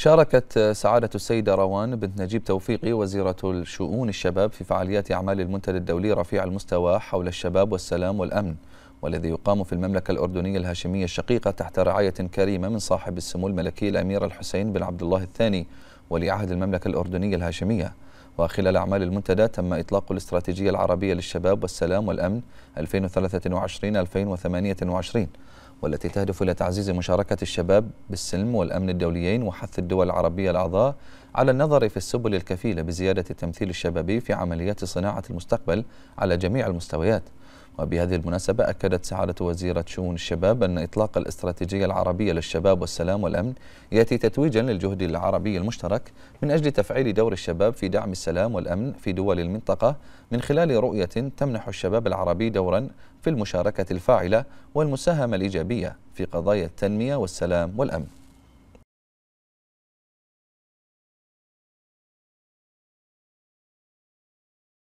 شاركت سعادة السيدة روان بنت نجيب توفيقي وزيرة الشؤون الشباب في فعاليات أعمال المنتدى الدولي رفيع المستوى حول الشباب والسلام والأمن والذي يقام في المملكة الأردنية الهاشمية الشقيقة تحت رعاية كريمة من صاحب السمو الملكي الأمير الحسين بن عبد الله الثاني ولي عهد المملكة الأردنية الهاشمية وخلال أعمال المنتدى تم إطلاق الاستراتيجية العربية للشباب والسلام والأمن 2023-2028 والتي تهدف إلى تعزيز مشاركة الشباب بالسلم والأمن الدوليين وحث الدول العربية الأعضاء على النظر في السبل الكفيلة بزيادة التمثيل الشبابي في عمليات صناعة المستقبل على جميع المستويات وبهذه المناسبة أكدت سعادة وزيرة شؤون الشباب أن إطلاق الاستراتيجية العربية للشباب والسلام والأمن يأتي تتويجا للجهد العربي المشترك من أجل تفعيل دور الشباب في دعم السلام والأمن في دول المنطقة من خلال رؤية تمنح الشباب العربي دورا في المشاركة الفاعلة والمساهمة الإيجابية في قضايا التنمية والسلام والأمن